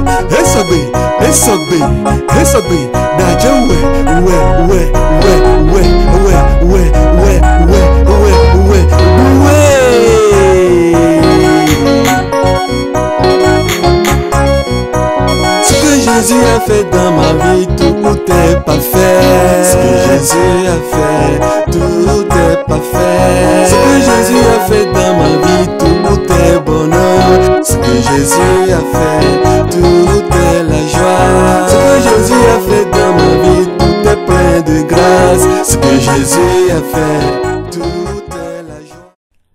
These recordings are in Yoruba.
Ouais, ouais, ouais, ouais, ouais, ouais, ouais, Ce que Jésus a fait dans ma vie, tout est parfait. Ce que Jésus a fait, tout est parfait. Ce que Jésus a fait dans ma vie, tout est Se pe Jezi a fe, tout e la jwa Se pe Jezi a fe, dan mwen vi, tout e pen de graz Se pe Jezi a fe, tout e la jwa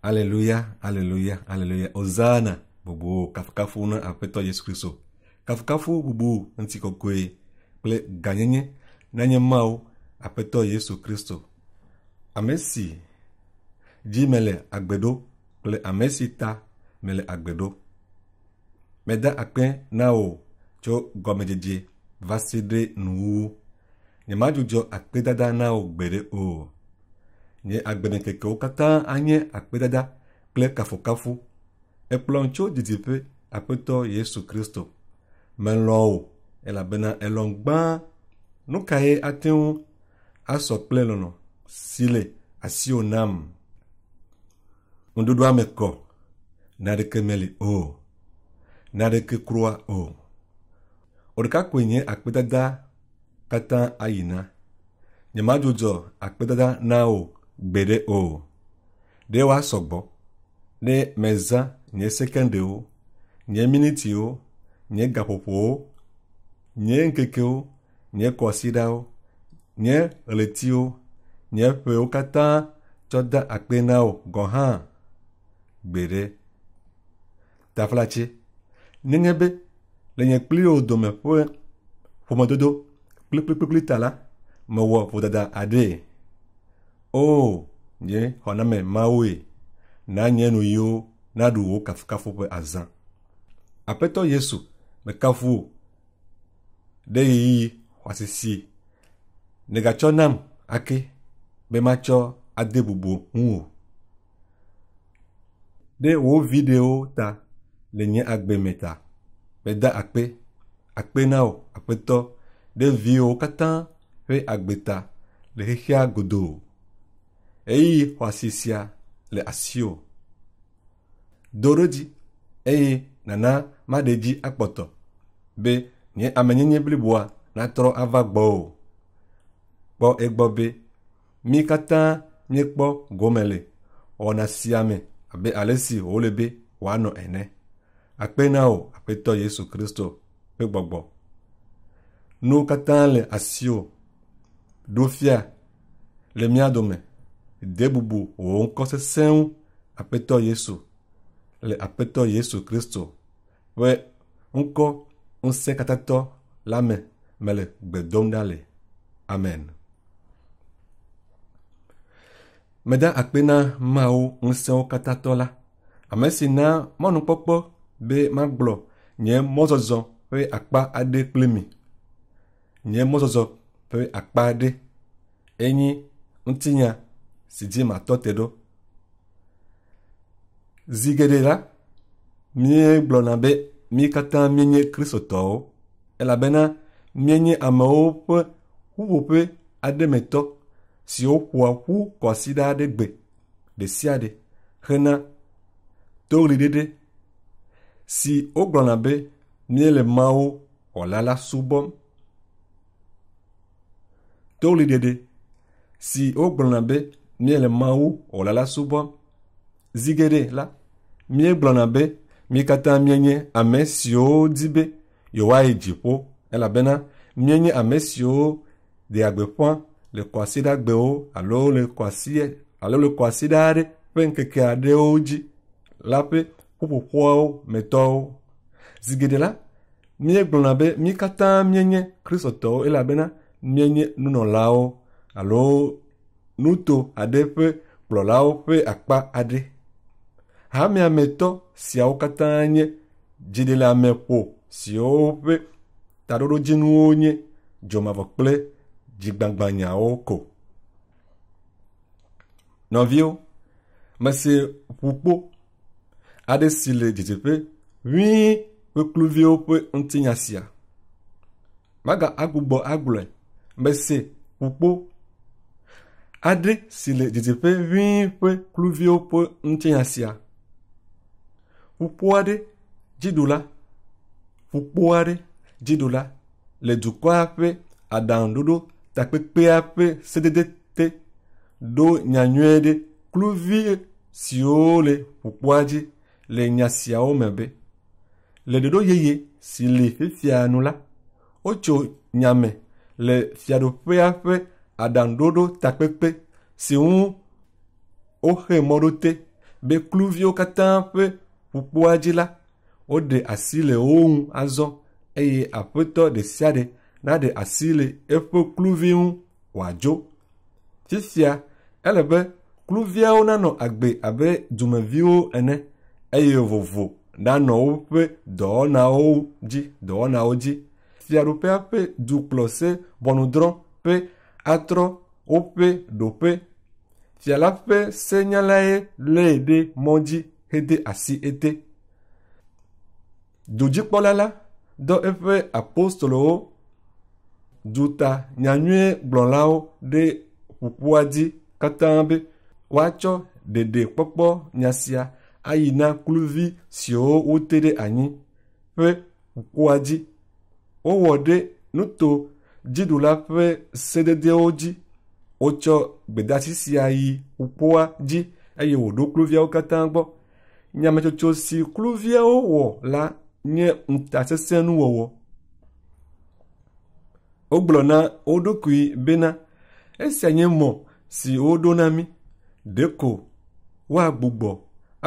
Aleluya, aleluya, aleluya Ozana, bobo, kafkafou nan apetwa Yesu Christo Kafkafou bobo, nansi koko e Ple ganyenye, nanyen ma ou Apetwa Yesu Christo Ame si Dji mele, akbedo Ple ame si ta mele agbe ɖo meda akpe na wò tso gɔmedzedze va se ɖe nuwuwu nyemadzudzɔ akpedada na wò gbeɖe o nye agbeɖekekewo katã anye akpedada kple kafukafu ekplɔm tso didiƒe aƒetɔ yesu kristo melɔ o elabena elɔm gbãa nu kae ate ŋu asɔ kple lɔlɔ si le asiwo nam ŋuɖoɖoa me kɔ Naneke meli o. Naneke kura o. O ɖeka koe nye akpedada katã ayina. Nyemadzodzɔ akpedada na o gbeɖe o. Ɖe woasɔ gbɔ. Ɖe mezã nye sekendewo, nye minitiwo, nye gaƒoƒowo, nye ŋkekewo, nye kɔsiɖawo, nye ɣletiwo, nye ƒewo katã tsɔ da akpe na o gɔ hã taflatsi nenye be le nye kpli wo dome ƒe ƒomedodo kple kplikplikpli ta la mewɔ vodada aɖee o nye xɔname mawoe na nye nu yiwo naɖu wo kafukafu ƒe azã aƒetɔ yesu mekafu wo ɖe ɣeyiɣi xɔasisie nègatsɔ nam ake be matsɔ ade bubu ŋu o ɖe wo vi ɖewo ta le nye agbemeta ƒe da akpe akpe na wo aƒetɔ ɖeviwo katã ƒe agbeta le xexea godoo eyi xɔasi sia le asio, do ɖo dzi eye nana ma ɖe dzi akpɔtɔ be nye amenyenye bliboa natrɔ ava gbɔwò kpɔ egbɔ be mi katã miekpɔ gome le wɔna sia me abe ale si wòle be wòanɔ ene akpenao aƒetɔ yesu kristo ƒe gbɔgbɔ nuwo katã le asiwo ɖo fia le mía dome de bubu wò ŋkɔ sesẽ ŋu aƒetɔ yesu le aƒetɔ yesu kristo ƒe ŋkɔ ŋusẽ katatɔ la me mele gbe dom ɖa le amen meda akpe na mawo ŋusẽwo katatɔ la ame si na mɔnukpɔkpɔ be magblɔ nye mɔzɔzɔ ƒe akpa aɖe kple mi nye mɔzɔzɔ ƒe akpa aɖe enyi ŋutinya si dzi matɔ te ɖo zi geɖe la míegblɔna be mí katã míenye kristotɔwo elabena míenye amewo ƒe ƒuƒoƒe aɖe me tɔ siwo ƒoa ƒu kɔsiɖa ɖe gbe ɖe sia ɖe hena toɣli ɖeɖe si wogblɔna be míele mawo wɔla la subɔm. Toɣliɖeɖe si wogblɔna be míele mawo wɔla la subɔm. Zi geɖe la, míegblɔna be mí katã míenye ame siwo di be yewoayi dziƒo elabena míenye ame siwo dea gbeƒã le kɔasiɖagbewo alo le kɔasi alo le kɔasiɖa aɖe ƒe ŋkeke aɖewo dzi la ƒe ƒuƒoƒoawo metɔwo. Zi geɖe la, míegblɔna be mí katã míenye kristotɔwo elabena míenye nunɔlawo alo nuto aɖe ƒe kplɔlawo ƒe akpa aɖe. Hameametɔ siawo katã nye dziɖeleameƒo siwo ƒe taɖoɖodzinuwo nye dzomavɔ kple dzigbagbanyawo ko. Nɔviwo, mese ƒukpo aɖe dzidzeƒe ʋĩi kple kluviwo ƒe ŋutinya sia. Maga agbugbɔ agblɔe be se ƒukpo aɖe si le dzidzeƒe ʋĩi ƒe kluviwo ƒe ŋutinya sia. Ƒukpo aɖe dziɖula, ƒukpo aɖe dziɖula le dukɔa ƒe aɖaŋuɖoɖo takpekpea ƒe sedede te ɖo nyanyuie ɖe kluvi siwo le ƒukpoa dzi le nya siawo me be le ɖoɖo yeye si li fifia nu la wotso nyame le fiaɖoƒea ƒe aɖaŋuɖoɖo takpekpe si ŋu woxe mɔ ɖo te be kluviwo katã ƒe ƒukpoa dzi la woɖe asi le wo ŋu azɔ eye aƒetɔ ɖe sia ɖe naɖe asi le eƒe kluvi ŋu wòadzo fifia ele be kluviawo nanɔ agbe abe dumeviwo ene eye vovo nanɔ woƒe dɔwɔnawo dzi dɔwɔnawo dzi fiaɖoƒea ƒe dukplɔse ʋɔnudrɔ̃ƒe atrɔ woƒe ɖoƒe fia la ƒe senyalae lée ɖe mɔ dzi hede asi ete dudzikpɔla la dɔ eƒe apostolowo duta nyanyuiegblɔlawo ɖe ƒukpoa dzi katã be woatsɔ ɖeɖekpɔkpɔ nya sia ayi na kluvi siwo wote ɖe anyi ƒe kukua dzi. Wowɔ ɖe nuto dziɖula ƒe sededewo dzi. Wotsɔ gbedasi sia yi kukua dzi eye woɖo kluviawo katã gbɔ. Nyametsotso si kluviawo wɔ la nye ŋutasesẽnuwɔwɔ. Wogblɔ na wo ɖokui bena esia nye mɔ si woɖo na mí. Ɖeko woagbugbɔ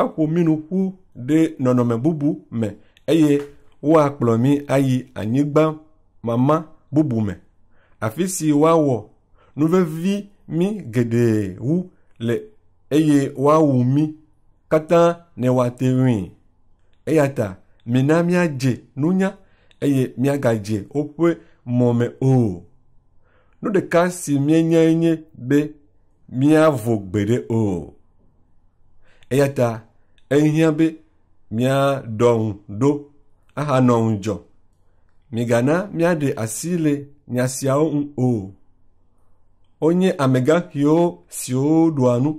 aƒo mí nu ƒu ɖe nɔnɔme bubu me eye woakplɔ mí ayi anyigba mama bubu me afi si woawɔ nuvevi mi geɖe wu le eye woawu mí katã ne woate ŋui eya ta mina míadze nunya eye míagadze woƒe mɔme o nu ɖeka si míenyae nye be míavɔ gbeɖe o eya ta ehia be mia ɖɔ ɖo aha nɔ ŋudzɔ migana míaɖe asi le nya siawo ŋu o onye amegaxiwo siwo ɖoa nu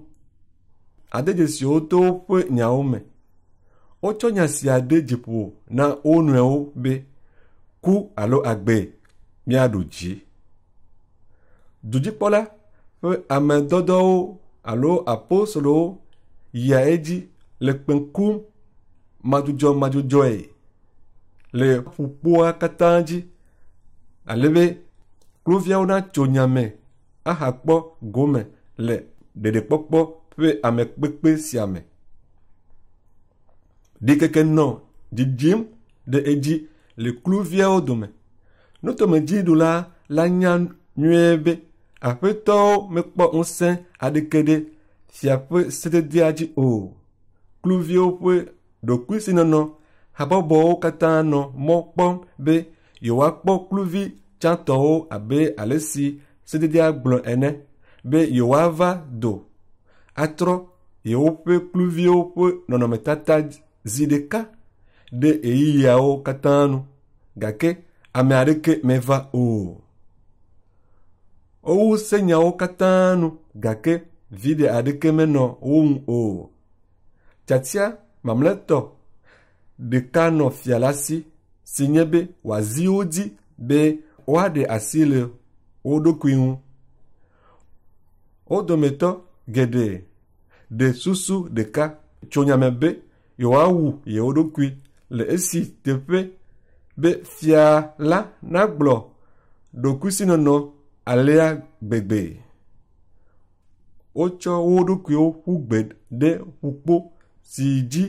adedze siwo to woƒe nyawo me wotsɔ nya sia ɖe dziƒo na wo be ku alo agbe míaɖu dzi dudzikpɔla ƒe ame dɔdɔwo alo apostolowo yia edzi le kpẽkum madzudzɔ madzudzɔe le ƒukpoa katã dzi alebe kluviawo natso nyame ahakpɔ gome le ɖeɖekpɔkpɔ ƒe amekpekpe sia me ɖikeke nɔ dzidzim ɖe edzi le kluviawo dome nutomedziɖula la nya nyuie be aƒetɔwo mekpɔ ŋusẽ aɖeke ɖe fia ƒe sededea dzi o kluviwo ƒe ɖokuisinɔnɔ habɔbɔwo katã nɔ mɔ kpɔm be yewoakpɔ kluvi tsãtɔwo abe ale si sededea gblɔ ene be yewoava do atrɔ yewoƒe kluviwo ƒe nɔnɔmetata zi ɖeka ɖe eyiyawo katã nu gake ame aɖeke meva o wowu se nyawo katã nu gake vi ɖe aɖeke menɔ wo ŋu o tiatia mamlɛtɔ ɖeka nɔ fia la si si nye be wòazi wo dzi be woaɖe asi le wo ɖokui ŋu wo dometɔ geɖe ɖe susu ɖeka tso nyame be yewoawu yewo ɖokui le esi teƒe be fia la nagblɔ ɖokuisinɔnɔ alea gbegbe wotsɔ wo ɖokuiwo ƒu gbe ɖe ƒukpo si dzi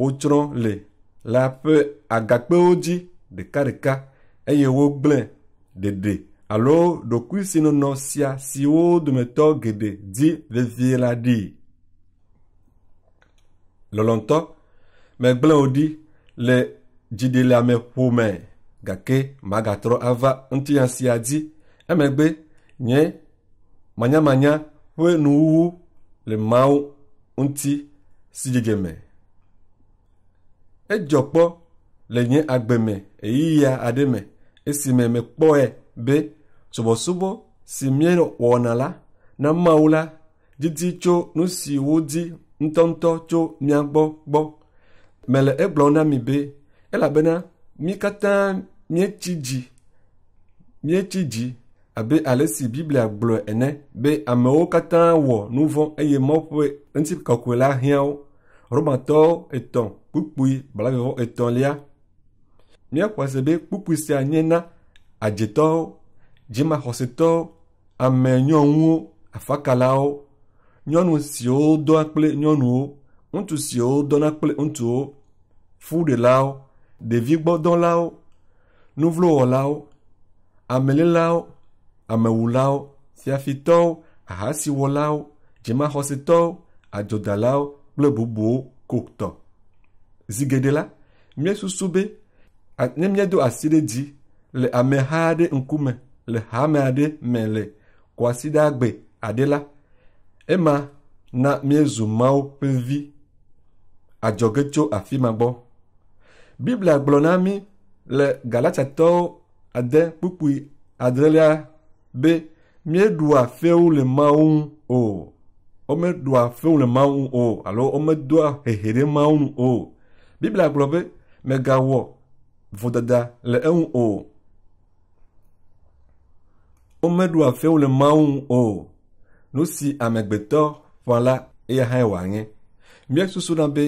wotsrɔ̃ le le ƒe agakpewo dzi ɖekaɖeka eye wogblẽ ɖeɖe alo ɖokuisinɔnɔ sia siwo dometɔ geɖe di vevie la ɖii. Lɔlɔ̃tɔ, megblẽ wo ɖi le dziɖeleameƒome gake magatrɔ ava ŋutinya sia dzi emegbe nye manyamanya ƒe nuwuwu le mawo ŋuti. sidzedzeme edzɔ kpɔ le nye agbeme eyiya aɖe me esime mekpɔe be subɔsubɔ si wɔna la na mawu la didi tso nu si wodi ŋutɔŋutɔ tso mia gbɔ gbɔ mele egblɔ na mi be elabena mi katã míetsi dzi míetsi dzi abe ale si biblia gblɔ ene be amewo katã wɔ nu vɔ eye mawu ƒe la hiã wo Romatɔwo etɔ̃ kpukpui blagewo etɔ̃lia. Míaxɔse be kpukpui sia nye na adzitɔwo, dzimaxɔsetɔwo, amenyɔnuwo, afakalawo, nyɔnu siwo dɔna kple nyɔnuwo, ŋutsu siwo dɔna kple ŋutsuwo, fuɖelawo, ɖevi gbɔdɔlawo, nuvlowɔlawo, amelélawo, amewulawo, fiafitɔwo, ahasiwɔlawo, dzimaxɔsetɔwo, adzodalawo kple bubuwo ko tɔ. Zi geɖe la, míesusu be ne míedo asi ɖe dzi le ameha aɖe ŋkume le hame aɖe me le kɔ asi ɖe agbe aɖe la, ema na míezu mawo ƒe vi adzɔge tso afi ma gbɔ. Biblia gblɔ na mí le Galatsatɔwo ade kpukpui adrelia be míeɖua fewo le mawo ŋu o womeɖoa fewu le mawu ŋu o alo womedoa hehe ɖe mawu nu o biblia gblɔ be megawɔ vodada le eŋu o womeɖoa fewu le mawu ŋu o nu si amegbetɔ ƒã la eya hã wòanye mía susu na be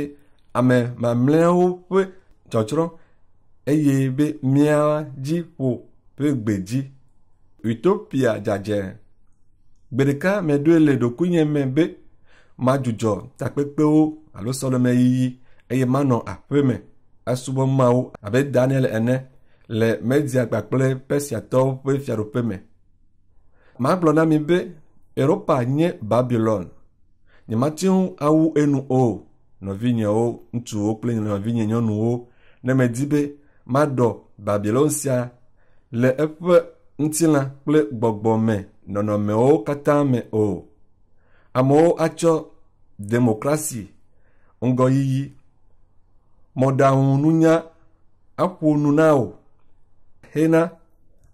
ame mamlɛawo ƒe tsɔtsrɔ̃ eye be mía dziƒo ƒe gbedzi utopia dzadze gbeɖeka meɖoe le ɖokuinye me be madzudzɔ takpekpewo alo sɔlɔmeyiyi eye manɔ aƒe me asubɔ mawo abe daniel ene le media kpakple persiatɔwo ƒe fiaɖoƒe me magblɔ na mi be europa nye babilon nyemate ŋu awu enu o nɔvinyewo ŋutsuwo kple nɔvinye nyɔnuwo ne medi be maɖɔ babilon sia le eƒe ŋutilã kple gbɔgbɔ me nọnọmewo katã me o amewo atsɔ demokrasi ŋgɔyiyi mɔɖaŋununya aƒo nu na o hena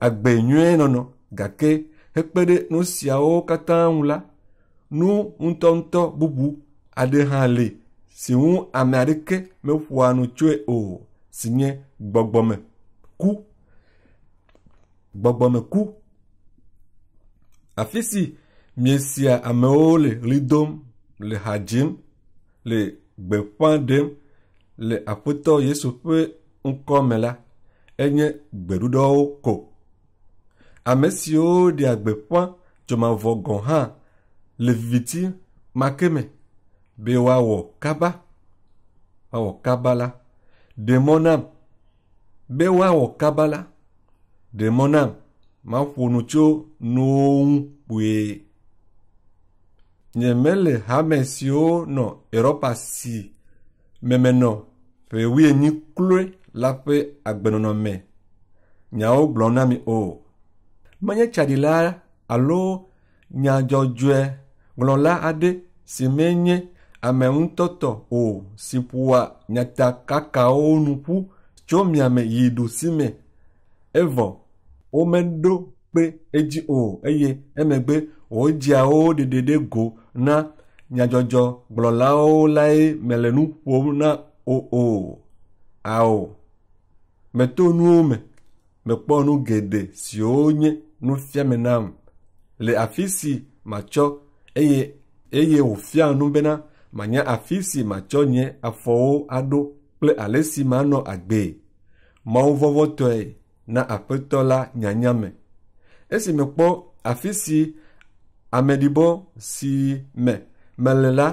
agbe nyuie nɔnɔ gake hekpe ɖe nu siawo katã ŋu la nu ŋutɔŋutɔ bubu aɖe hã le si ŋu ame aɖeke meƒoa nu tsoe o si nye gbɔgbɔme ku gbɔgbɔme ku Afi si miesia amewo le ɣli dom, le ha dzim, le gbeƒã ɖem le aƒetɔ Yesu ƒe ŋkɔ me la, enye gbeɖuɖɔwo ko. Ame siwo ɖea gbeƒã dzomavɔ gɔ̃ hã le viviti ma ke me be woawɔ kaba, woawɔ kaba la, ɖe mɔ nam be woawɔ kaba la, ɖe mɔ nam maƒo nu tso nuwo ŋu kpoe. Nye mele hame siwo nɔ Europa si meme nɔ ƒe wuienyi kloe la ƒe agbenɔnɔme nyawo gblɔm na mi o. Menye tsaɖila alo nyadzɔdzɔe gblɔla aɖe si menye ame ŋutɔtɔ o si ƒoa nyatakakawo nu ƒu tso miame yi ɖusime evɔ womeɖo kpe edzi o eye emegbe wodziawo ɖeɖeɖe go na nyadzɔdzɔgblɔlawo lae mele nu ƒom na o o ao meto nuwo me mekpɔ nu geɖe siwo nye nufiame nam le afi si matsɔ eye eye wòfia nu bena manya afi si matsɔ nye afɔwo aɖo kple ale si manɔ agbee mawuvɔvɔtɔe na aƒetɔ la nyanya me. Esi mekpɔ afi si ameɖibɔ si me mele la,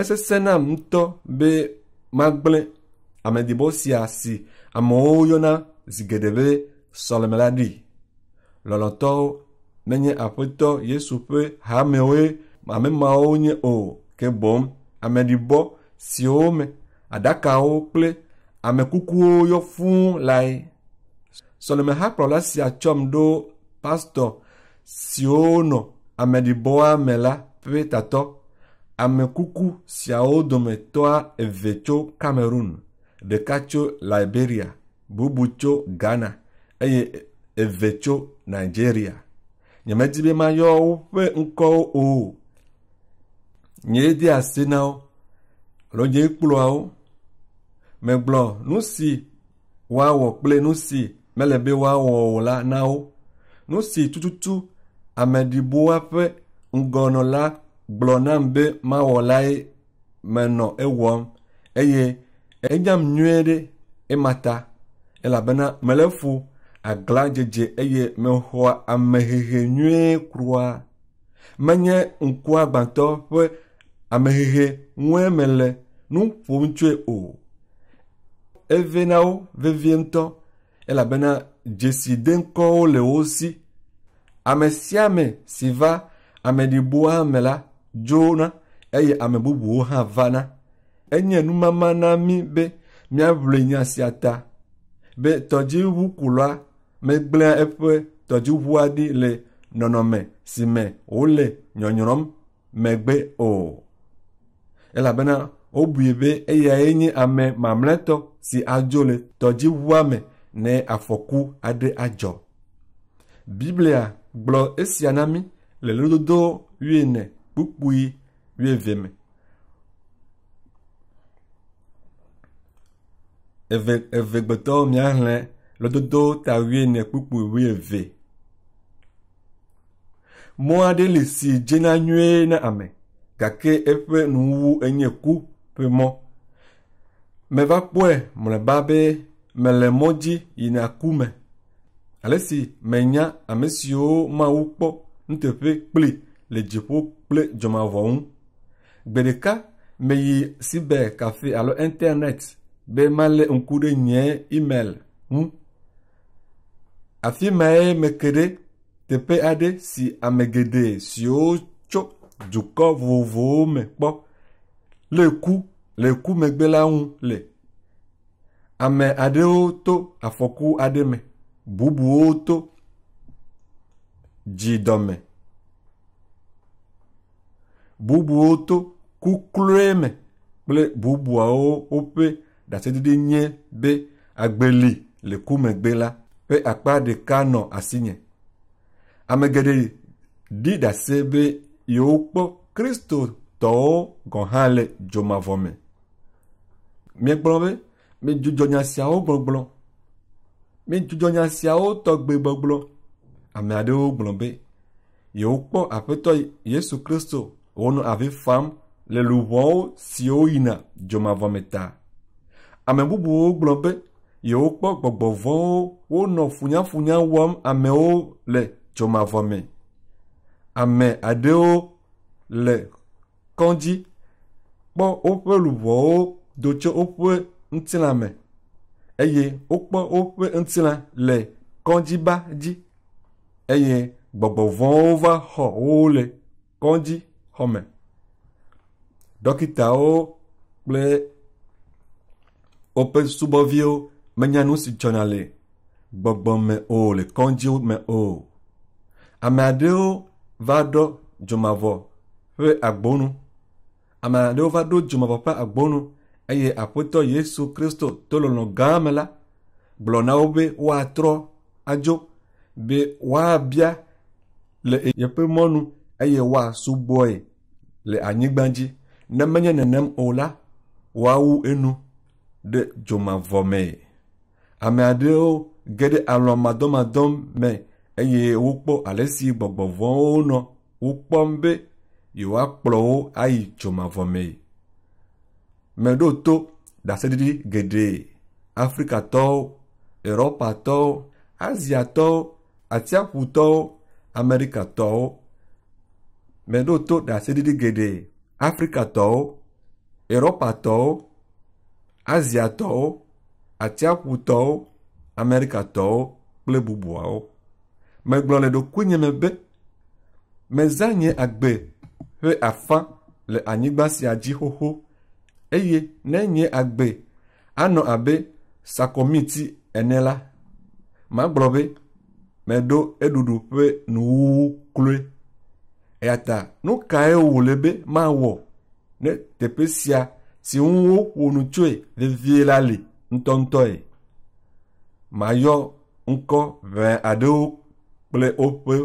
esese nam ŋutɔ be magblẽ ameɖibɔ sia si amewo yɔna zi geɖe be sɔleme la ɖi. Lɔlɔtɔwo menye aƒetɔ Yesu ƒe hamewoe ame mawo nye o, ke boŋ ameɖibɔ siwo me aɖakawo kple amekukuwo yɔ fũu lae sɔleme hakplɔla si tsɔm ɖo pastɔ siwo nɔ ameɖibɔa me la petatɔ amekuku siawo dometɔa eve tso cameroon ɖeka tso liberia bubu tso ghana eye eve tso nigeria nyemedi be mayɔ woƒe ŋkɔwo o nyee de asi na wo alo nyee kplɔa wo megblɔ nu si woawɔ kple nu si mele be woawɔ la na wo nu si tututu ameɖiboa ƒe ŋgɔnɔla gblɔ nam be mawɔ lae menɔ ewɔm eye enyam nyuie ɖe emata elabena mele fu aglãdzedze eye mexɔ amehehe nyuie kura menye ŋkuagbãtɔ ƒe amehehe ŋue mele nu ƒom tsoe o evee vevie ŋutɔ elabena dzesideŋkɔwo le wo si. Ame sia ame si va ameɖiboa me la dzona eye ame bubuwo hã vana. Enye numama na mi be míaʋli nya sia ta be tɔdziʋukula megblẽa eƒe tɔdziʋua ɖi le nɔnɔme si me wole nyɔnyrɔm megbe o. elabena wobui be eyae nye ame mamlɛtɔ si adzo le tɔdziʋua me ne afɔku aɖe adzɔ. Biblia gblɔ esia na mí le lododo wuiene kpukpui wuieve me. Eve evegbetɔ miahlẽ lododo ta wuiene kpukpui wuieve. Mɔ aɖe li si dzena nyuie na ame gake eƒe nuwuwu enye ku ƒe mɔ. Meva kpɔe mlɔeba be mele mɔ dzi yina ku me ale si menya ame siwo mawu kpɔ nuteƒe kpli le dziƒo kple dzɔmavɔ ŋu gbe ɖeka meyi sibe kafe alo internet be malé ŋku ɖe nye email ŋu afi me meke ɖe teƒe aɖe si ame geɖe siwo tso dukɔ vovovowo me kpɔ le ku le ku megbe la ŋu le Ame aɖewo to afɔku aɖe me, bubuwo to dzidɔme, bubuwo to kukloe me kple bubuawo woƒe ɖaseɖiɖi nye be agbeli le ku megbe la ƒe akpa ɖeka nɔ asinye. Ame geɖe ɖi ɖase be yewokpɔ kristotɔwo gɔ̃ hã le dzomavɔ me. Miegblɔ be midzudzɔ nya siawo gbɔgblɔ midzudzɔ nya siawo tɔgbe gbɔgblɔ ame aɖewo gblɔ be yewo kpɔ aƒetɔ yesu kristo wonɔ avi fam le luʋɔwo siwo yina dzomavɔ me ta ame bubuwo gblɔ be yewo kpɔ gbɔgbɔ vɔwo wonɔ funyafunya wɔm amewo le dzomavɔ me ame aɖewo le kɔdzi kpɔ woƒe luʋɔwo do tso woƒe ŋutilã me eye wokpɔ woƒe ŋutilã le kɔdziba dzi eye gbɔgbɔ vɔ̃wo va xɔ wo le kɔdzi xɔme. Dɔkitawo kple woƒe subɔviwo menya nu si dzɔna le gbɔgbɔ me o le kɔdziwo me o. Ame aɖewo va ɖɔ dzomavɔ ƒe agbonu. Ame aɖewo va ɖo dzomavɔ ƒe agbonu eye aƒetɔ yesu kristo to lɔlɔ̃ gã me la gblɔ na wo be woatrɔ adzo be woabia le yeƒe mɔnu eye woasubɔe le anyigba dzi ne menye nenem o la woawu enu ɖe dzomavɔ mee ame aɖewo ge ɖe alɔ madɔmadɔ me eye wokpɔ ale si gbɔgbɔ nɔ wokpɔm be yewoakplɔ wo ayi dzomavɔ mee me ɖo to ɖaseɖiɖi geɖe afrikatɔwo europatɔwo aziatɔwo atsiaƒutɔwo amerikatɔwo me ɖo to ɖaseɖiɖi geɖe afrikatɔwo europatɔwo aziatɔwo atsiaƒutɔwo amerikatɔwo kple bubuawo megblɔ le ɖokuinye me be mezã nye agbe ƒe afã le anyigba sia dzi xoxo eye ne nye agbe anɔ abe sakɔmiti ene la magblɔ be meɖo eɖuɖu ƒe nuwuwu kloe eya ta nu wòle be mawɔ ne teƒe sia si ŋu woƒo nu tsoe vevie la li ŋutɔŋutɔe mayɔ ŋkɔ ʋɛ aɖewo kple woƒe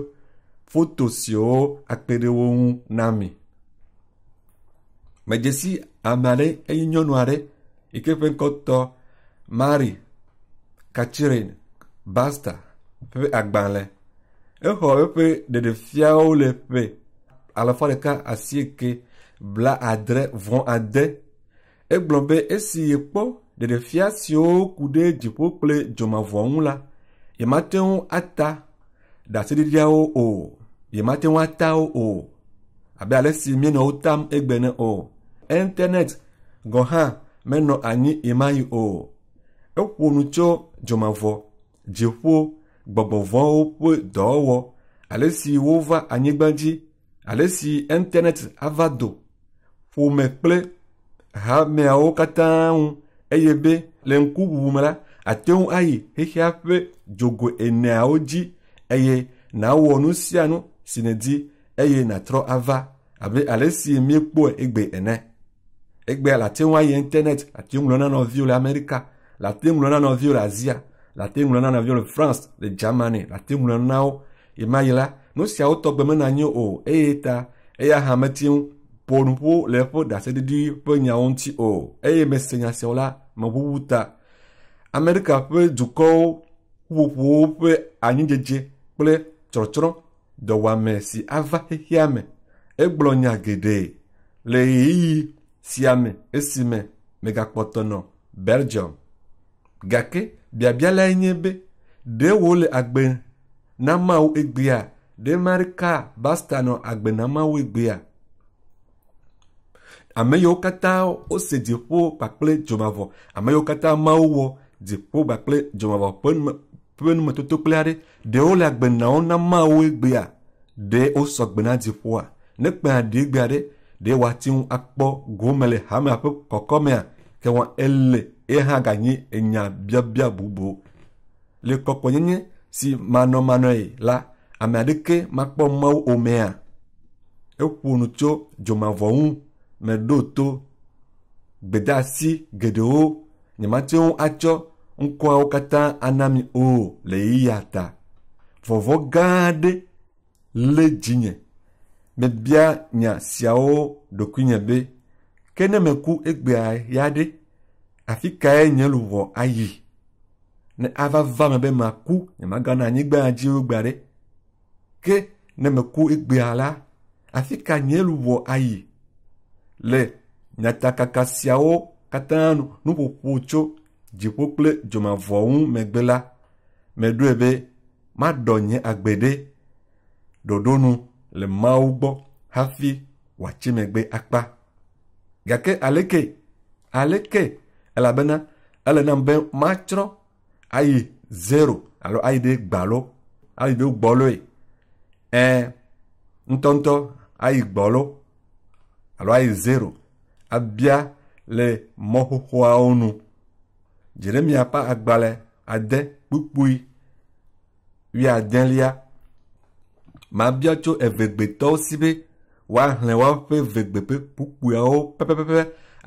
foto siwo akpe ɖe wo ŋu na mi medzesi ame aɖe eye nyɔnu aɖe yi ke ƒe ŋkɔ mari katsirin basta ƒe agbalẽ exɔ eƒe ɖeɖefiawo le ƒe alafa ɖeka asieke bla adre vɔ ade egblɔ be esi yekpɔ ɖeɖefia siwo ku ɖe dziƒo kple dzomavɔ ŋu la yemate ŋu ata ɖaseɖiɖiawo o yemate ŋu ata wo o abe ale si mienɔ wo tam egbe ne o internet go ha meno anyi yi o eƒonu tso dzomavɔ dziƒo gbɔgbɔvɔwo ƒe dɔwɔwɔ ale si wova anyigba dzi ale si internet ava do ƒome kple hameawo katã ŋu eye be le ŋkububu me la ate ŋu ayi xexea ƒe dzogo eneawo dzi eye na nu sia nu si nèdi eye nàtrɔ ava abe ale si míekpɔe egbe ene. egbe late ŋu ayi internet la late ŋu na nɔviwo le amerika late ŋu na nɔviwo le azia late ŋu lɔna nɔviwo le france le germany late ŋu lɔna wo ema yi la nu siawo tɔgbe mena anyi o eye ta eya hã meti ŋu ƒonuƒo le eƒe ɖaseɖiɖi ƒe nyawo ŋuti o eye mese nya siawo la meʋuʋu ta amerika ƒe dukɔwo ƒuƒoƒowo ƒe anyidzedze kple tsɔtsrɔ̃ dɔwɔame si ava xexea me egblɔ nya geɖe le ɣeyiɣi siame esime megakpɔtɔ nɔ belgium gake biabia lae nye be ɖe wo le agbe na mawo egbea ɖe marika basta nɔ agbe na mawo egbea ame yiwo katã wose dziƒo kpakple dzomavɔ ame yiwo katã mawo wɔ dziƒo kpakple dzomavɔ ƒe ƒe numetoto kple aɖe ɖewo le agbe na mawo egbea ɖe wosɔ gbe na dziƒoa ne kpea ɖe egbea ɖe ɖe woate ŋu akpɔ gome le hamea ƒe kɔkɔmea ke wɔn ele ehã ganye enya biabia bubu le kɔkɔnyenye si manɔmanɔe la ame aɖeke makpɔ mawu o eƒo nu tso dzomavɔ ŋu me ɖo to gbedeasi geɖewo nyamate ŋu atsɔ ŋkɔawo katã anami o le ɣeyiɣia ta vɔvɔ gã aɖe lé dzinye mebia nya siawo ɖokuinye be ke ne meku egbea ya ɖe afi kae nye luʋɔ ayi ne ava va me be maku nyemagana anyigba dziwo gbe aɖe ke ne meku egbea la afi ka nye luʋɔ ayi le nyatakaka siawo katã nuƒoƒo tso dziƒo kple dzomavɔ ŋu megbe la meɖoe be maɖɔ nye agbe ɖe ɖoɖo le Mawu gbɔ hafi wòatsi megbe akpa. Gake aleke aleke elabena ele nam be matsrɔ ayi zero alo ayi de gbalo ayi ɖe gbɔloe ɛɛ ŋutɔŋutɔ ayi gbɔlo alo ayi zero abia le mɔxoxoawo nu. Jeremia ƒe agbalẽ ade kpukpui wi adelia. Ma mabia tso evegbetɔwo si be woahlẽ woaƒe vegbeƒe kpukpuiawo pɛpɛpɛpɛ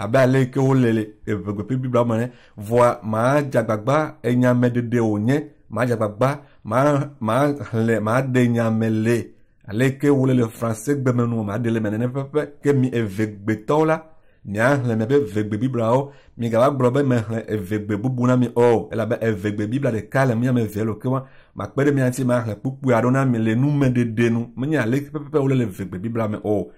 abe ale yi ke wole le evegbeƒe bibla me ne vɔa ma agbagba enyameɖeɖe wònye madze agbagba mahlẽ maɖe nyame le ale yi ke wole le fransɛ gbeme nu maɖe le me nene pɛpɛpɛ ke mi evegbetɔwo la miaxlẽ miaƒe vegbe bibliawo migava gblɔ be mexlẽ evegbe bubu na mi o elabe evegbe biblia ɖeka le miame ve lo kewa makpe ɖe miati maxlẽ kpukpui aɖewo na mi le numeɖeɖe nu menye aleke pepepe wole le vegbe biblia me o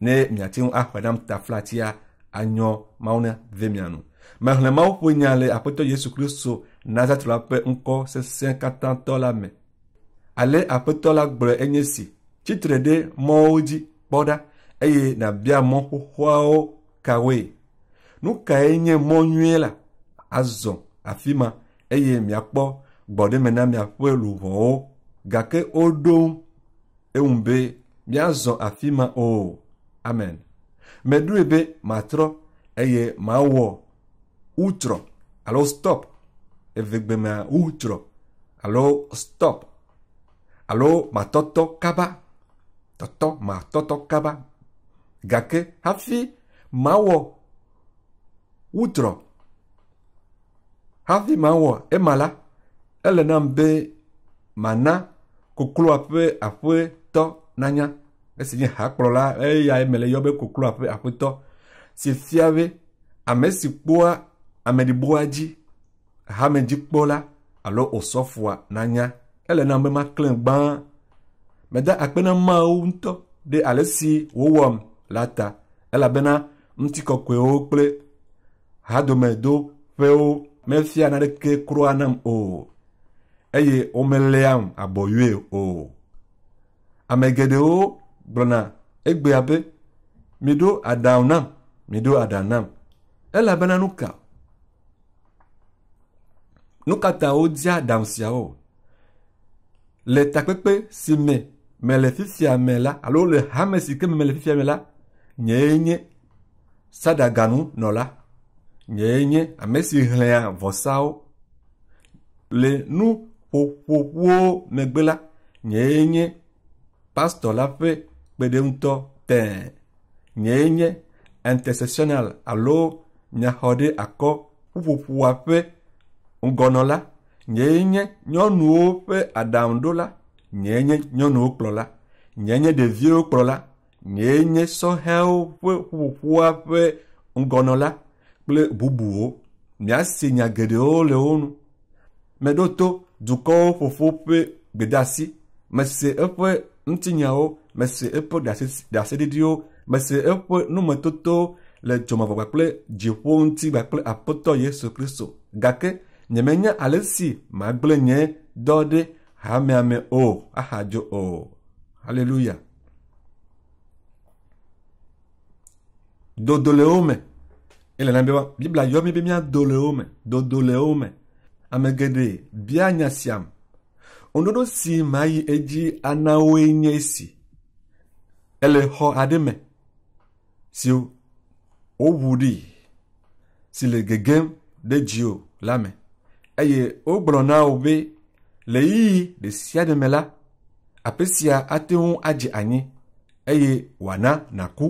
ne miate ŋu axɔe nam taflatia anyɔ mawo na ve mianu mexlẽ mawo ƒo nya le aƒetɔ yesu kristo nazatɔ la ƒe ŋkɔ sesẽ katãtɔ la me ale aƒetɔ la gblɔe enye si tsitre ɖe mɔwo dzi kpɔ ɖa eye nàbia mɔ xoxoawo Kawe, nu kae nye mɔ nyuie la azɔ afi ma eye miakpɔ gbɔɖeme na miaƒe luʋɔwo gake woɖo eŋu be miazɔ afi ma o amen meɖoe be matrɔ eye mawɔ utrɔ alo stop evegbemea utrɔ alo stop alo matɔtɔ kaba tɔtɔ matɔtɔ kaba gake hafi mało utro. Hafi mawo emala ele nam be mana kokloa ƒe aƒetɔ nanya esi nye hakplɔla eya eme le yɔ be kokloa ƒe aƒetɔ si fia be ame si kpɔa ameɖibɔa dzi hamedzikpɔla alo osɔfoa nanya ele nam be ma klẽ gbãa meda akpena mawo ŋutɔ ɖe ale si wowɔm la ta elabena ŋutikɔkɔewo kple hadomedoƒewo mefia naneke kura nam o eye womeléam abɔyɔe o ame geɖewo gblɔna egbea be miɖo aɖaŋu nam miɖo aɖaŋu nam elabena nuka nu katã wodia aɖaŋu siawo le takpekpe si me mele fifia me la alo le hame si ke me mele fifia me la nye nye Saɖaganunɔla. Nyee nye ame si hlẽa vɔsawo. Le nuƒoƒowo megbe la, nyee nye pastɔ la ƒe kpeɖeŋutɔ tẽe. Nyee nye intercessional alo nyaxɔɖe akɔ ƒuƒoƒoa ƒe ŋgɔnɔla. Nyee nye nyɔnuwo ƒe aɖaŋuɖola. Nyee nye nyɔnuwo kplɔla. Nyee nye ɖeviwo kplɔla nyee nye sɔheawo ƒe ƒoƒoƒoa ƒe ŋgɔnɔla kple bubuwo miase nya geɖewo le wo nu meɖo to dukɔwo ƒoƒo ƒe gbedeasi mese eƒe ŋutinyawo mese eƒe ɖaseɖiɖiwo mese eƒe numetotowo le dzɔmavɔgba kple dziƒo ŋuti kpakple aƒetɔ yesu kristo gake nyemenya ale si magblẽ nye dɔ ɖe hameame o ahadzo o hallelujah. dodoleome ele na bewa bibla yomi be mia doleome dodoleome amegede bia nya siam onodo si mayi eji anawo enye si ele ho ademe si o wudi si le gegem de jio lame eye o gblɔna wo be le yiyi ɖe sia ɖe la apesia sia ate ŋu adze anyi eye wòana nàku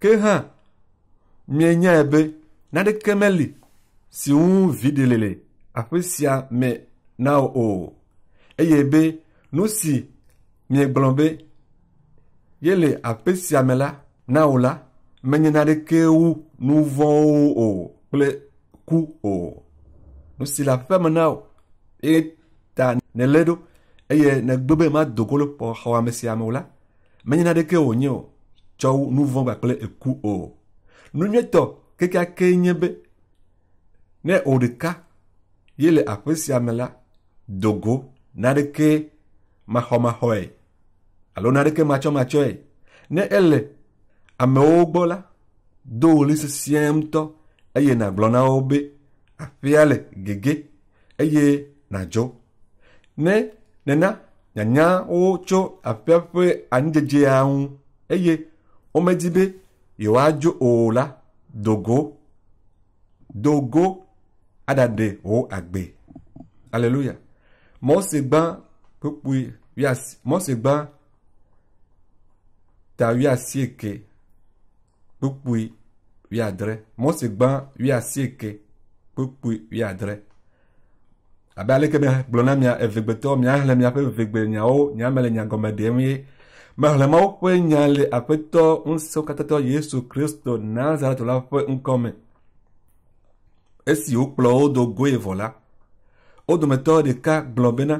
ke hã mienyae be naɖeke meli si ŋu viɖe le le aƒe sia me na o eye be nu si miegblɔ be yele aƒe sia me la na o la menye naɖeke wu nu vɔ̃wo o kple ku o nu si le aƒe me na o eye ta nèlé ɖo eye negbe be mado go le xɔame sia me o la menye naɖeke wònye o tsɔ wo nu kpakple eku o nu nyuietɔ kekeake nye be ne o ɖeka ye le aƒe sia me la dogo naɖeke maxɔmaxɔe alo naɖeke matsɔmatsɔe ne ele amewo gbɔ la do ɣli sesẽ ŋutɔ eye nàgblɔ na wo be aƒea le gege eye nàdzo ne nena nyanya tso aƒea ƒe anyidzedzea ŋu eye omedzibe yewoadzo o la dogo dogo adade o agbe aleluya mɔse gbã kpukpui wiasi mɔse gbã ta wiasieke kpukpui wiadre mɔse gbã wiasieke kpukpui wiadre abe aleke be gblɔ na mia evegbetɔ mia xlẽ miaƒe vegbe nyawo nyame le nyagɔme ye Mahlemawo ƒe nya le aƒetɔ ŋusẽwo katã Yesu Kristo Nazaretɔ la ƒe ŋkɔme. Esi wokplɔ wo do goe vɔ la, wo dometɔ ɖeka gblɔ bena,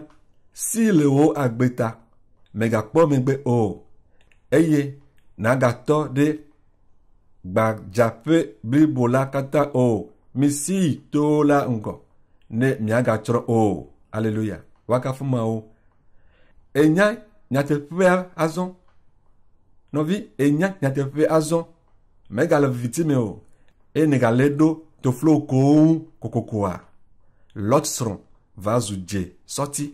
si le wo agbe ta, megakpɔ megbe o, eye nàgatɔ ɖe gbadzaƒe blibo la katã o, misi to la ŋgɔ, ne miagatsrɔ̃ o, aleluya, wakafu mawo. Enya nyateƒea azɔ nɔvi enya nyateƒe azɔ megale viviti me o eye negale ɖo e toflo kowo ŋu kokokoa lɔt srɔ̃ va zu dze sɔti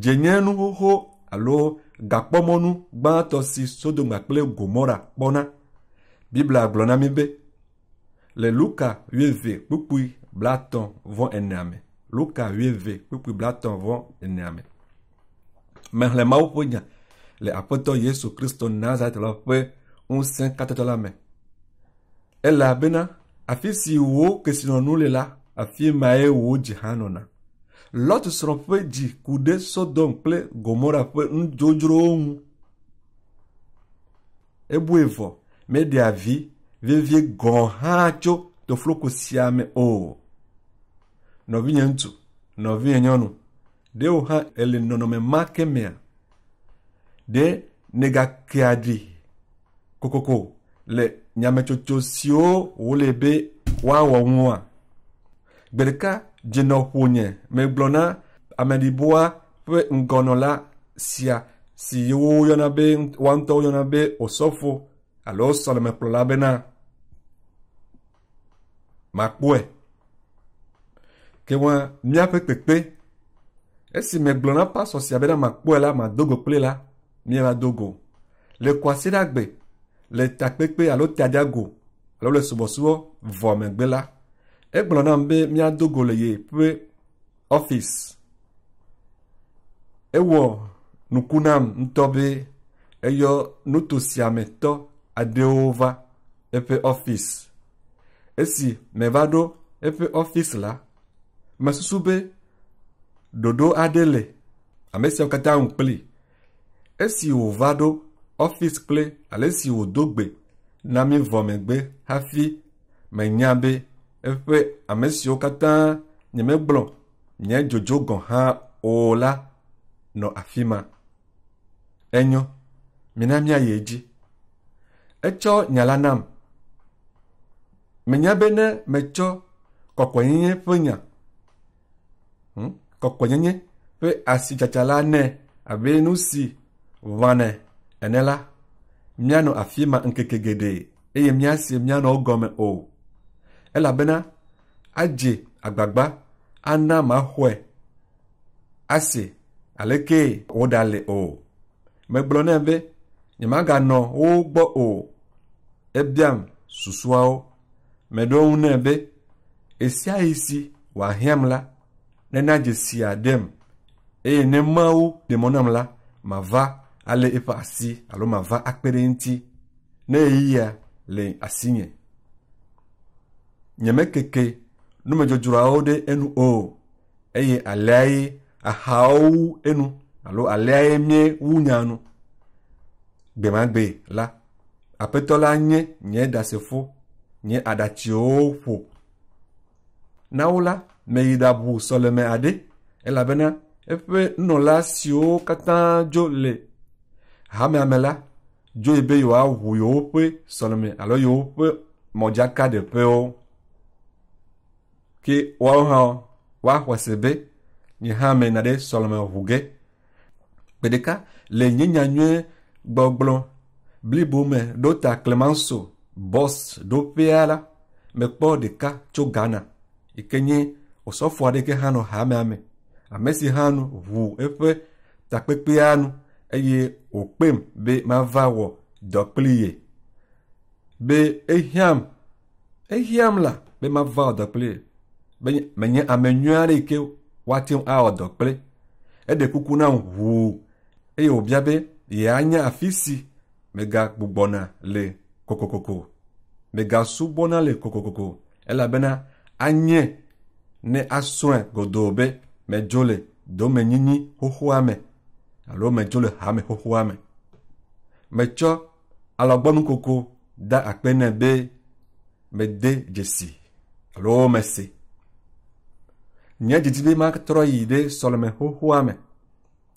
dzenye nu xoxo alo gakpɔmɔnu gbãtɔ si sodoma kple gomora kpɔna biblia gblɔ na mi be le luka wieve kpukpui blatɔn vɔ enea me luka wieve kpukpui blatɔn vɔ enea me mexlẽ mawo ƒe nya le aƒetɔ yesu kristo nazaret la ƒe ŋusẽ katã la me elabena afi si wo kesinɔnu le la afi mae wo dzi hã nɔna lɔt srɔ̃ ƒe dzi ku ɖe sodom kple gomora ƒe nudzodzrowo ŋu ebue vɔ meɖea vi vevie gɔ̃ hã tso tofloko sia me o nɔvinye ŋutsu nɔvinye nyɔnu de hã ele nɔnɔme ma kemea mea de negakea dzi kokoko le nyametsotso siwo wole be woawɔ ŋua gbe ɖeka dzinɔ megblɔ na ameɖibɔa ƒe ŋgɔnɔla sia si woyɔna be woa ŋutɔ woyɔna be osɔfo alo sɔlemekplɔla bena makpɔe ke wa míaƒe kpekpe esi megblɔ na pasɔ sia be ne makpɔe la madogo kpli la miava dogo le kɔasi ɖe agbe le takpekpe alo tadiago alo le subɔsubɔ vɔ megbe la egblɔ nam be mia miadogo le ye ƒe ɔfis ewɔ nuku nam ŋutɔ be eyɔ nuto sia me tɔ aɖewo va eƒe ɔfis esi meva ɖo eƒe ɔfis la mesusu be ɖoɖo aɖe le ame siawo katã ŋukpli esi wòva ɖo ɔfisi kple ale si wòdo gbe na mi vɔ megbe hafi menya be eƒe ame siwo katã nye megblɔ nye dzodzo gɔ̃ hã o la nɔ afi ma enyo mina míayi dzi etsɔ nya la nam menya be ne metsɔ kɔkɔnyenye ƒe nya hmm? kɔkɔnyenye ƒe asitsatsa la nɛ abe nu si vanɛ ene la, míanɔ afi ma ŋkeke geɖe eye miasi míanɔ wo gɔme o. Elabena adze agbagba ana maxɔe asi aleke woɖa le o. Megblɔ nɛ be nyemaganɔ wo gbɔ o. Ebiam susuawo. Meɖo ŋu nɛ be esia yi si wòahiam la. nena dze sia dem eye ne mawo de mɔ nam la mava alé eƒe asi alo mava akpe ɖe eŋuti ne ɣeyiɣia le asinye nye mekeke numedzɔdzroawo ɖe enu o eye aleae ahawo wu enu alo aleae mie wu nyanu gbemagbe la aƒetɔ la nye nye ɖasefo nye aɖatsiwo ƒo na wo la meyidabu sɔleme aɖe elabena eƒe nɔla siwo katã dzo le hamea me la dzoe be yewoaʋu yewoƒe sɔleme alo yewoƒe mɔdzaka ɖeƒewo ke woawo hã woaxɔse be nye hã mena ɖe sɔleme ʋu ge gbe ɖeka le nye nyanyɔe gbɔgblɔ blibo me ɖo ta clemanso bɔs ɖoƒea la mekpɔ ɖeka tso ghana yi ke nye ɔsɔfo aɖeke hã nɔ hamea me ame si hã nu ʋu eƒe takpekpea eye wòkpem be mava wɔ be ehiam ehiam be mava wɔ dɔ kpli ye be menye ame nyuie aɖe yi ke woate ŋu awɔ dɔ kpli eye wòbia be yeanya afi si megagbugbɔna le kokokoko megasubɔna le kokokoko elabena anye ne asrɔ̃e godoo be medzo le domenyinyi xoxoa me alo medzo le hame xoxoa me. Metsɔ koko da akpe nɛ be mede dzesi alo mese. Nye didi be ma trɔ yi ɖe sɔleme xoxoa me.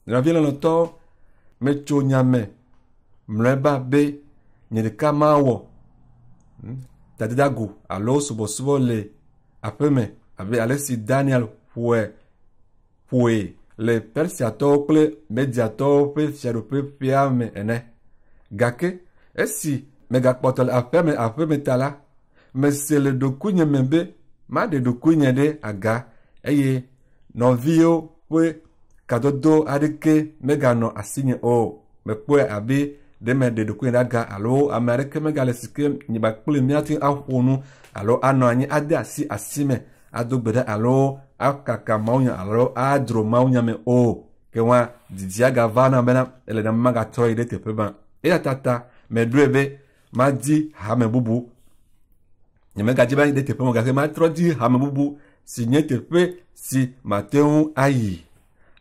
Nɔvi lɔlɔtɔwo metso hmm? nyame mlɔeba be nye ɖeka ma wɔ. Dadadago alo subɔsubɔ le aƒeme abe ale si Daniel ƒoe ƒoe le Persiatɔwo kple Mediatɔwo ƒe fiaɖoƒeƒea me ene. Gake esi megakpɔtɔ le aƒeme aƒeme ta la, mese le ɖokuinye me be maɖe ɖokuinye ɖe aga eye nɔviwo ƒe kadodo aɖeke meganɔ asinye o. Mekpɔe abe ɖe meɖe ɖokuinye ɖe aga alo ame aɖeke megale si ke nyigba kple miate aƒo nu alo anɔ anyi ade asi asime ado gbe ɖe alo akaka mawunya alo adro mawunya me o ke wa didi agava na bena ele na magatrɔ yi ɖe teƒe ma eya tata meɖoe be madi hame bubu nyamegadze ba ɖe teƒe ma gake matrɔ di hame bubu si nye teƒe si mate ŋu ayi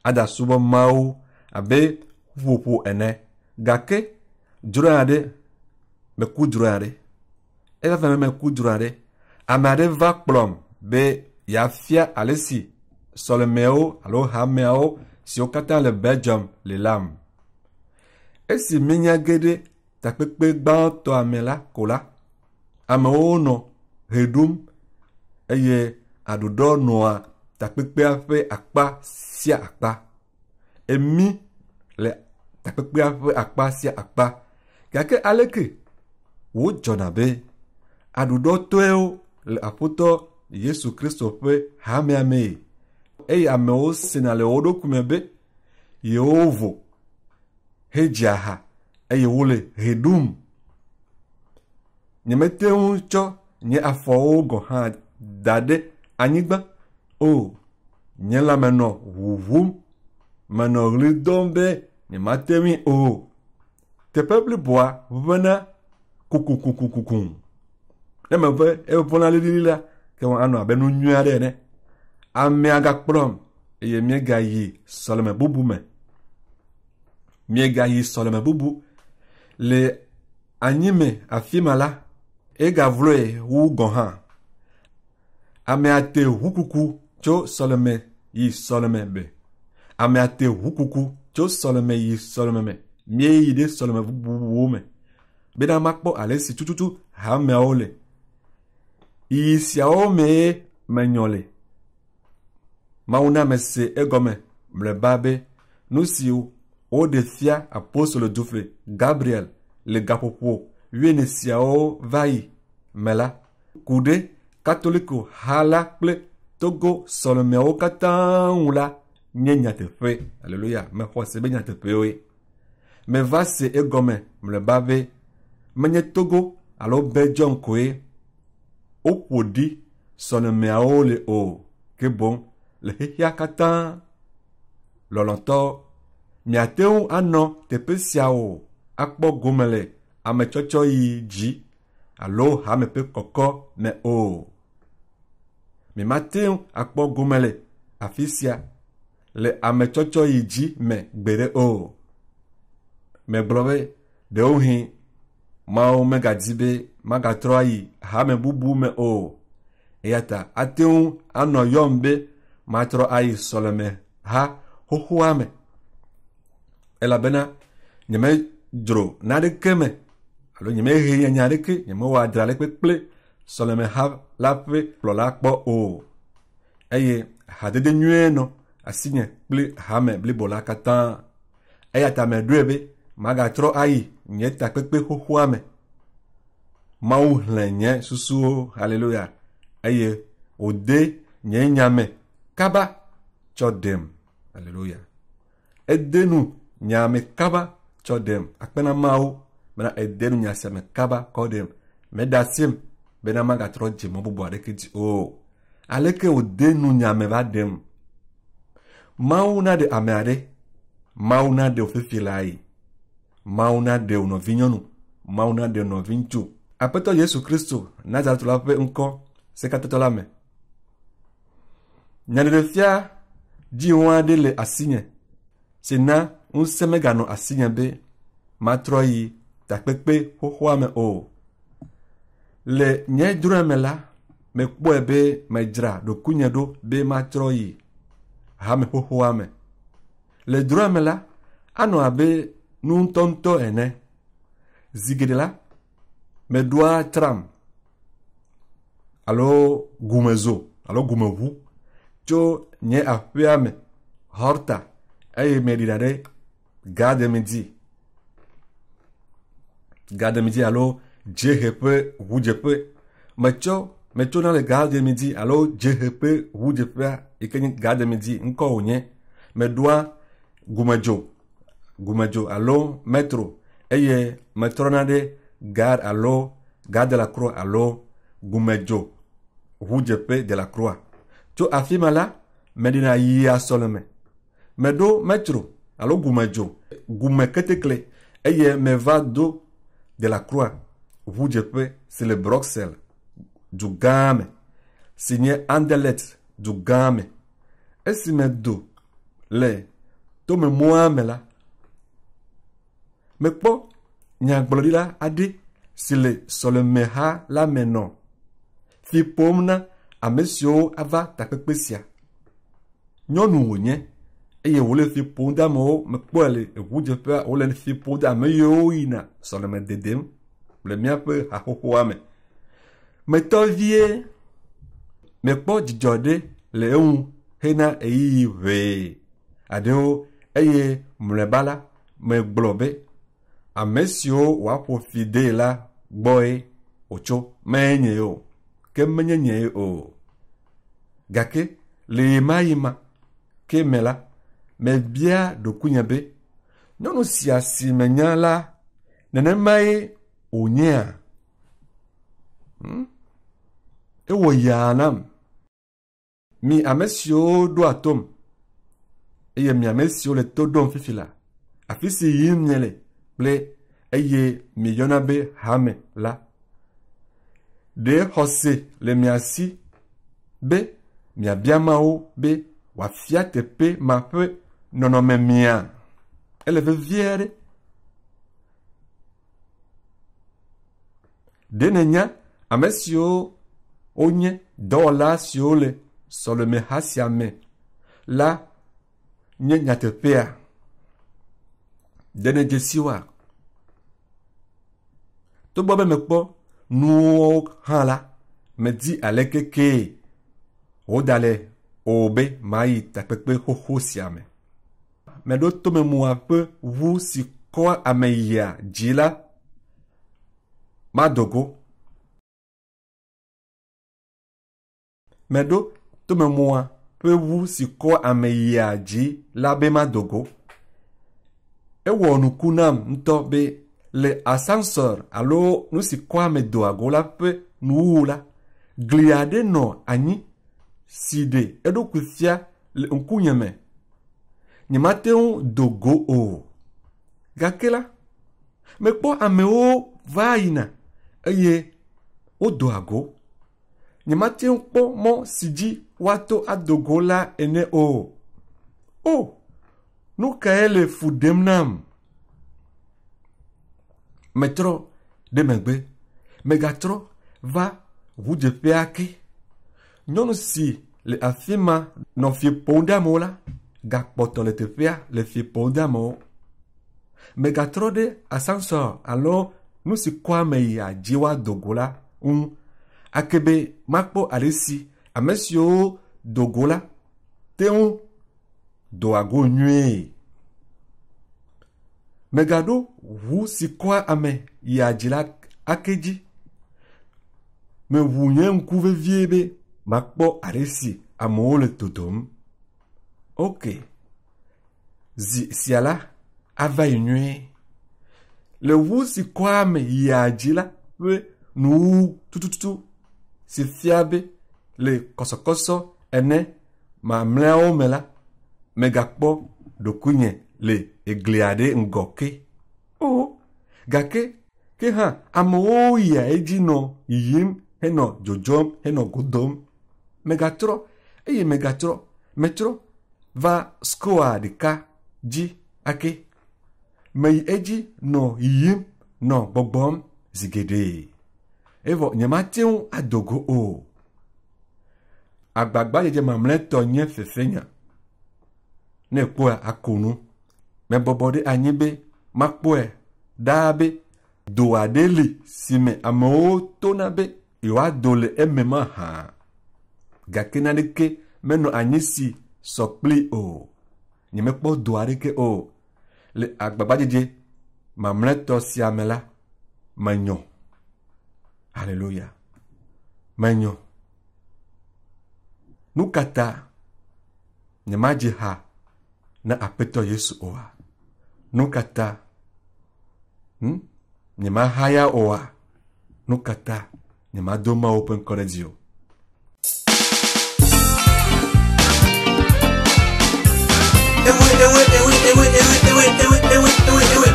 ada subɔ mawo abe ƒuƒoƒo ene gake drɔa ɖe meku drɔa ɖe eya fɛ me meku drɔa ɖe ame aɖe va kplɔm be yafia ale si sɔlemewo alo hameawo siwo katã le Belgium le lam. Esi minya ge ɖe takpekpe gbãtɔa me la ko la, amewo nɔ he ɖum eye aɖuɖɔ nɔa takpekpea ƒe akpa sia akpa. Emi le takpekpea ƒe akpa sia akpa gake aleke wodzɔna be aɖuɖɔ tɔewo le aƒutɔ yesu kristo ƒe hameamee eye amewo sena le wo ɖokui me be yewovo hedzi aha eye wole he ɖum nyemete ŋu tsɔ nye afɔwo gɔ hã da ɖe anyigba o nye la menɔ ʋuʋum menɔ ɣli dɔm be nyemate mi o teƒe bliboa ʋena kukukukuku ne meƒe eʋɔna lilili la ke wɔn anɔ abe nu nyui aɖe ene amea gakplɔm eye mie gayi sɔleme bubu me mie gayi sɔleme bubu le anyime afi ma la egavloe wu gɔ hã amea te hukuku tso sɔleme yi sɔleme be amea te hukuku tso sɔleme yi sɔleme me mie yi ɖe sɔleme bubuwo me bena makpɔ ale si tututu hameawo le Yi siawo mee menyɔ le. Mawu na mese egɔme mlɔeba be nu si woɖe fia apostolo dufle Gabriel le gaƒoƒo wiene siawo va yi me la, ku ɖe katoliko ha la kple togo sɔlɔmeawo katã ŋu la nye nyateƒe aleluya mexɔ se be nyateƒewoe meva se egɔme mlɔeba be menye togo alo bedzɔm koe woƒo ɖi sɔlemeawo le o ke boŋ le xexea katã lɔlɔtɔ miate ŋu anɔ teƒe sia o akpɔ gome le ametsɔtsɔ yi dzi alo hame ƒe kɔkɔ me o mimate ŋu akpɔ gome le afi sia le ametsɔtsɔ yi dzi me gbeɖe o megblɔ be ɖewo hĩ mawu megadzi be magatrɔ ayi hame bubu me o eya ta ate ŋu anɔ yɔm be matrɔ ayi sɔleme ha xoxoa me elabena nye me dzro naɖeke me alo nye me he nyanya aɖeke nye me wɔ adra le kpekple sɔleme ha la ƒe kplɔla kpɔ o eye hadede nyuie nɔ asinye kple hame blibo la katã eya ta me ɖoe be magatrɔ ayi nye takpekpe xoxoa me. Mawu hlẽ nye susuwo haleluya eye wòde nye nyame kaba tsɔ ɖem haleluya. Ede nu nyame kaba tsɔ ɖem akpena mawu bena ede nu nyaseme kaba kɔ Me meɖa siem bena magatrɔ dze mɔ bubu aɖeke dzi o aleke wòde nu nyame va ɖem. Mawu na ɖe ame aɖe mawu na ɖe wò fifia la yi mawu na ɖe wò nɔvi nyɔnu mawu na nɔvi ŋutsu aƒetɔ yesu kristu nazaretɔ la ƒe ŋkɔ sekatetɔ la me nyaɖeɖefia dziwɔ aɖe le asinye si na ŋusẽ meganɔ asinye be matrɔ yi takpekpe xoxoa me o le nye drɔ̃e me la mekpɔe be medzra ɖokuinye ɖo be matrɔ yi hame xoxoa me le drɔ̃e me la anɔ abe nu ŋutɔŋutɔ ene. Zi geɖe la, meɖoa tram alo gomezo alo gomeʋu tso nye aƒea me hɔrta eye meɖina ɖe gademedi gademedi alo dzehe ƒe ʋudzeƒe metsɔ metsona le gademedi alo dzehe ƒe ʋudzeƒea yi ke nye gademedi ŋkɔ me meɖoa gomedzo gumajo alo metro eye métronade, nade gare alo gare de la croix alo je peux de la croix Tu Tu Afimala ma la meɖina yia sɔleme metro alo gumedzo gume ketekle me va do de la croix peux c'est le bruxelles du gamme, Signé Andelet, du du si me do, le tomemoa me là, mekpɔ nyagblɔɖila aɖe si le sɔlemeha la me nɔ fi ƒom na ame siwo ava takpekpe sia. Nyɔnu wònye eye wòle fi ƒom de amewo mekpɔe le eŋudzeƒea wòle fi ƒom de ame yiwo yina sɔleme dedem le míaƒe haxoxoa me. Metɔ vie mekpɔ dzidzɔ ɖe le eŋu hena eyiyi ʋɛe aɖewo eye mlɔeba la megblɔ be ame siwo wòaƒo fi dee la gbɔe wòtso menye nye o ke menye nye o gake le ɣe ma yi ma ke me la mebia ɖokuinye be nyɔnu sia si menya la nenemae wònyea hmm? ewɔ yaa nam mi ame siwo ɖoa tom eye mi ame siwo le to ɖom fifi la afi si yim nye le ble eye miyonabe hame la. De hose le miasi be bien o be wafia tepe mape nonome mia. Elle veut viere. Denenya amesio onye dola siole solome me. la nye te pea. dzenedzesiwoa togbɔ be mekpɔ nuwo hã la medi ale kekee woda le o be mayi takpekpe xoxo sia me meɖo tomemua ƒe ʋu si kɔ ame yia dzi la madogo meɖo tomemua ƒe ʋu si kɔ ame yia dzi la be madogo ewɔ nuku nam ŋutɔ be le asansɔr alo nu si kɔ ame do ago la ƒe nuwuwu la gli aɖe nɔ anyi si ɖe eɖokui fia le ŋkunye me nyemate ŋu do go o gake la mekpɔ amewo va yina eye wodo ago nyemate ŋu kpɔ mɔ si dzi woato ado go la ene o o nu kae le fu ɖem nam metrɔ ɖe megbe megatrɔ va ʋudzeƒea ke nyɔnu si le afi ma nɔ fie ƒom de amewo la gakpɔtɔ le teƒea le fie ƒom de amewo megatrɔ ɖe asansor alo nu si kɔ ame yia dzi woado go la ŋu ake be makpɔ ale si ame siwo do go la te ŋu do ago nyuie megaɖo ʋu si kɔa ame yia dzi la ake dzi meʋu nye ŋku vevie be makpɔ ale si amewo le dodom ok zi sia la ava yi nyuie le ʋu si kɔa ame yia dzi la ƒe nuwuwu tututu si fia be le kɔsɔkɔsɔ ene mamlɛawo me la megakpɔ ɖokuinye le egli aɖe ŋgɔ ke o gake ke hã amewo yia edzi nɔ yiyim henɔ dzodzom henɔ godom megatrɔ eye megatrɔ metrɔ va skoa ɖeka dzi ake meyi edzi nɔ yiyim nɔ gbɔgbɔm zi geɖee evɔ nyemate ŋu adogo o agbagba dzedze mamlɛtɔ nye fefenya ne kpɔe akonu mɛ bɔbɔ ɖe anyi be makpɔe daa be do aɖe li si me amewo tona be yewoado le eme ma hã gake naneke menɔ anyi si sɔ kpli o nyemekpɔ do aɖeke o le agbagbadzedze mamlɛtɔ sia me la menyɔ haleluya menyɔ nu kata nyemadze ha na aƒetɔ yesu oa nu katã hmm? nyemahaya oa nu katã nyemado mawo ƒe ŋkɔ o ewe ewe ewe ewe ewe ewe ewe ewe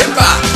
epa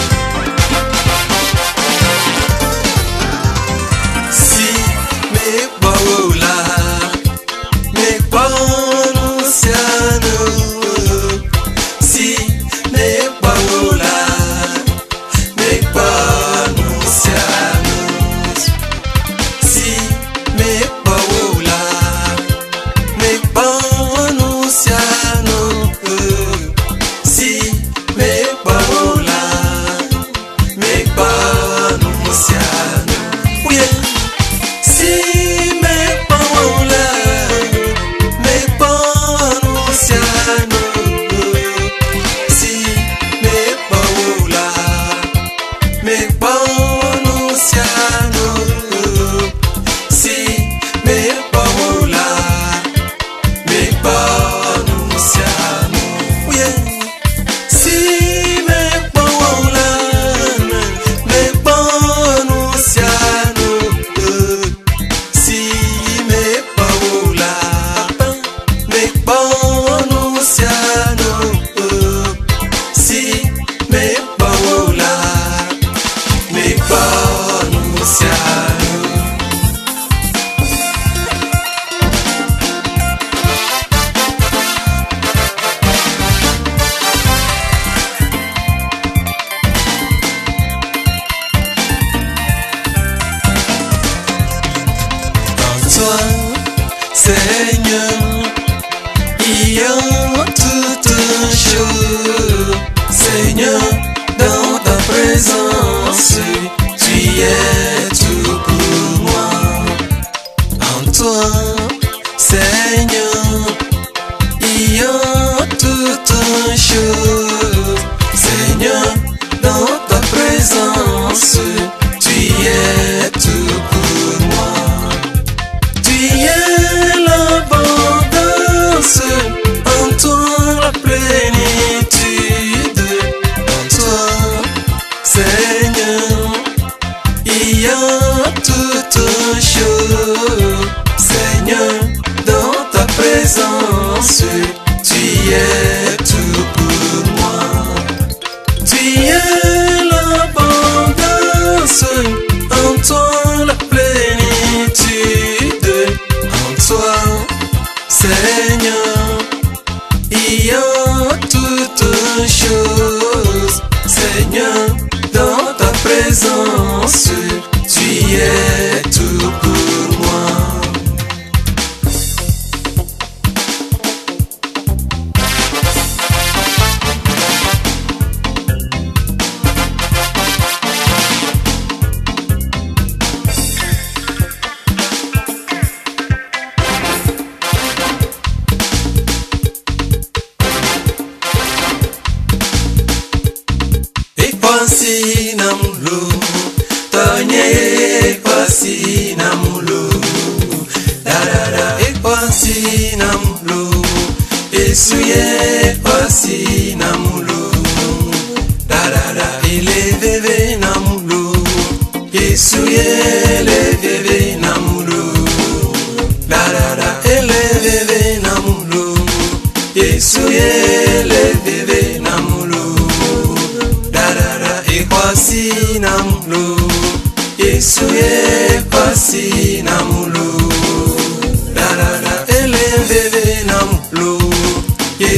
èèyàn ìyá tuntun ṣòro.